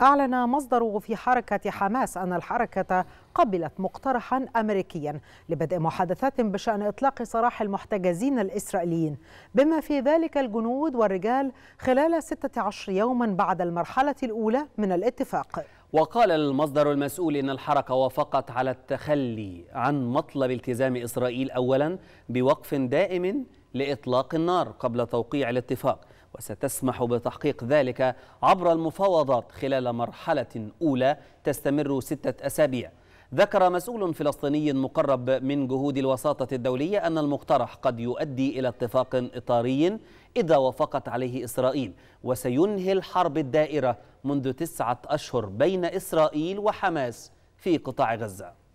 أعلن مصدر في حركة حماس أن الحركة قبلت مقترحا أمريكيا لبدء محادثات بشأن إطلاق سراح المحتجزين الإسرائيليين بما في ذلك الجنود والرجال خلال 16 يوما بعد المرحلة الأولى من الاتفاق وقال المصدر المسؤول إن الحركة وافقت على التخلي عن مطلب التزام إسرائيل أولا بوقف دائم لإطلاق النار قبل توقيع الاتفاق وستسمح بتحقيق ذلك عبر المفاوضات خلال مرحلة أولى تستمر ستة أسابيع ذكر مسؤول فلسطيني مقرب من جهود الوساطة الدولية أن المقترح قد يؤدي إلى اتفاق إطاري إذا وافقت عليه إسرائيل وسينهي الحرب الدائرة منذ تسعة أشهر بين إسرائيل وحماس في قطاع غزة